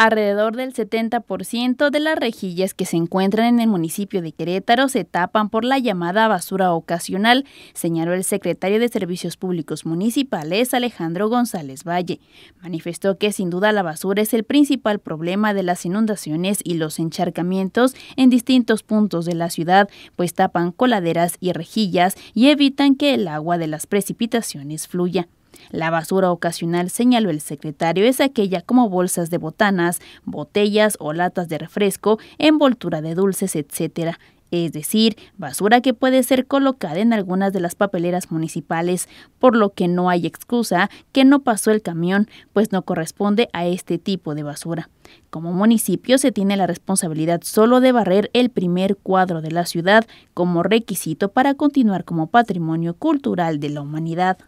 Alrededor del 70% de las rejillas que se encuentran en el municipio de Querétaro se tapan por la llamada basura ocasional, señaló el secretario de Servicios Públicos Municipales Alejandro González Valle. Manifestó que sin duda la basura es el principal problema de las inundaciones y los encharcamientos en distintos puntos de la ciudad, pues tapan coladeras y rejillas y evitan que el agua de las precipitaciones fluya. La basura ocasional, señaló el secretario, es aquella como bolsas de botanas, botellas o latas de refresco, envoltura de dulces, etcétera, es decir, basura que puede ser colocada en algunas de las papeleras municipales, por lo que no hay excusa que no pasó el camión, pues no corresponde a este tipo de basura. Como municipio se tiene la responsabilidad solo de barrer el primer cuadro de la ciudad como requisito para continuar como patrimonio cultural de la humanidad.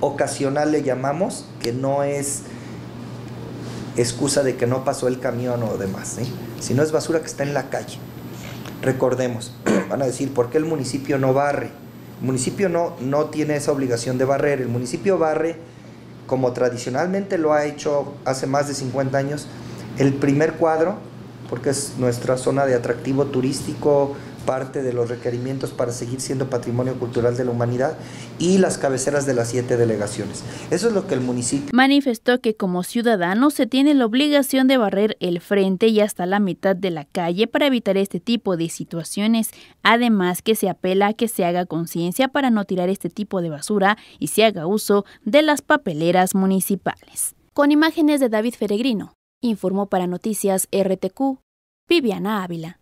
Ocasional le llamamos, que no es excusa de que no pasó el camión o demás, sino si es basura que está en la calle. Recordemos, van a decir, ¿por qué el municipio no barre? El municipio no, no tiene esa obligación de barrer, el municipio barre como tradicionalmente lo ha hecho hace más de 50 años, el primer cuadro, porque es nuestra zona de atractivo turístico, parte de los requerimientos para seguir siendo patrimonio cultural de la humanidad y las cabeceras de las siete delegaciones. Eso es lo que el municipio... Manifestó que como ciudadano se tiene la obligación de barrer el frente y hasta la mitad de la calle para evitar este tipo de situaciones. Además que se apela a que se haga conciencia para no tirar este tipo de basura y se haga uso de las papeleras municipales. Con imágenes de David Feregrino, informó para Noticias RTQ, Viviana Ávila.